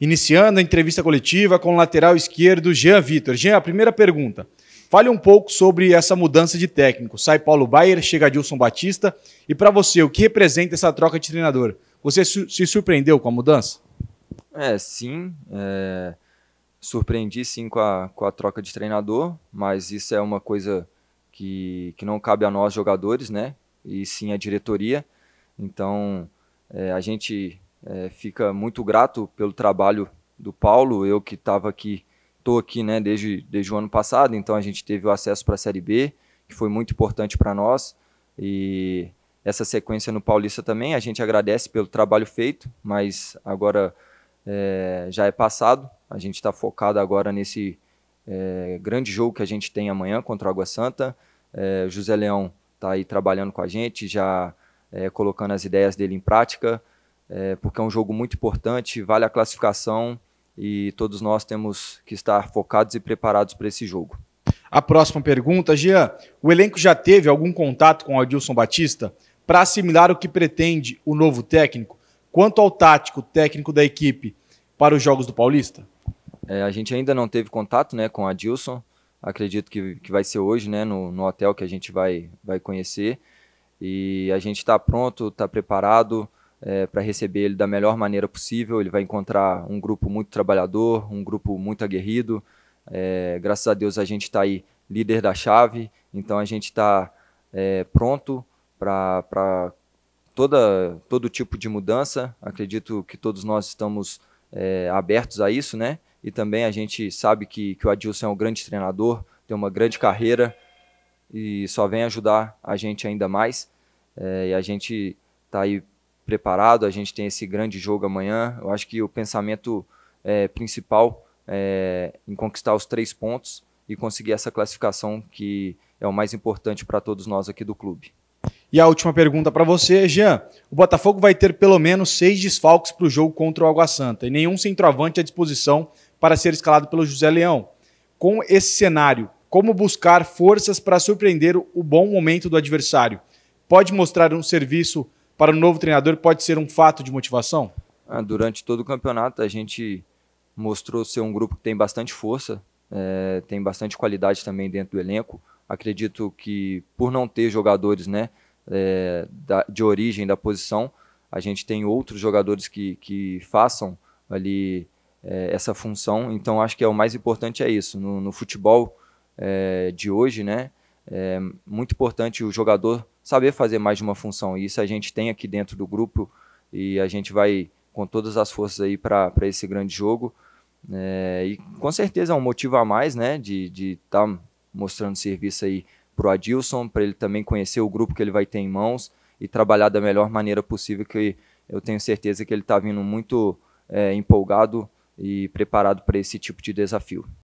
Iniciando a entrevista coletiva com o lateral esquerdo Jean Vitor. Jean, a primeira pergunta. Fale um pouco sobre essa mudança de técnico. Sai Paulo Baier, chega Dilson Batista. E para você, o que representa essa troca de treinador? Você su se surpreendeu com a mudança? É, sim. É... Surpreendi sim com a, com a troca de treinador, mas isso é uma coisa que, que não cabe a nós jogadores, né? E sim a diretoria. Então, é, a gente é, fica muito grato pelo trabalho do Paulo, eu que estava aqui, estou aqui né, desde, desde o ano passado, então a gente teve o acesso para a Série B, que foi muito importante para nós, e essa sequência no Paulista também, a gente agradece pelo trabalho feito, mas agora é, já é passado, a gente está focado agora nesse é, grande jogo que a gente tem amanhã contra o Água Santa, é, José Leão está aí trabalhando com a gente, já é, colocando as ideias dele em prática, é, porque é um jogo muito importante, vale a classificação e todos nós temos que estar focados e preparados para esse jogo. A próxima pergunta, Jean. O elenco já teve algum contato com o Adilson Batista para assimilar o que pretende o novo técnico quanto ao tático técnico da equipe para os Jogos do Paulista? É, a gente ainda não teve contato né, com o Adilson. Acredito que, que vai ser hoje né, no, no hotel que a gente vai, vai conhecer. E a gente está pronto, está preparado é, para receber ele da melhor maneira possível. Ele vai encontrar um grupo muito trabalhador, um grupo muito aguerrido. É, graças a Deus a gente está aí líder da chave, então a gente está é, pronto para toda todo tipo de mudança. Acredito que todos nós estamos é, abertos a isso, né? E também a gente sabe que, que o Adilson é um grande treinador, tem uma grande carreira e só vem ajudar a gente ainda mais. É, e a gente está aí preparado. A gente tem esse grande jogo amanhã. Eu acho que o pensamento é, principal é em conquistar os três pontos e conseguir essa classificação que é o mais importante para todos nós aqui do clube. E a última pergunta para você, Jean. O Botafogo vai ter pelo menos seis desfalques para o jogo contra o Água Santa e nenhum centroavante à disposição para ser escalado pelo José Leão. Com esse cenário, como buscar forças para surpreender o bom momento do adversário? Pode mostrar um serviço para o novo treinador pode ser um fato de motivação? Ah, durante todo o campeonato, a gente mostrou ser um grupo que tem bastante força, é, tem bastante qualidade também dentro do elenco. Acredito que, por não ter jogadores né, é, da, de origem da posição, a gente tem outros jogadores que, que façam ali é, essa função. Então, acho que é o mais importante é isso. No, no futebol é, de hoje, né, é muito importante o jogador saber fazer mais de uma função. E isso a gente tem aqui dentro do grupo e a gente vai com todas as forças aí para esse grande jogo. É, e com certeza é um motivo a mais, né, de estar tá mostrando serviço aí para o Adilson, para ele também conhecer o grupo que ele vai ter em mãos e trabalhar da melhor maneira possível, que eu tenho certeza que ele está vindo muito é, empolgado e preparado para esse tipo de desafio.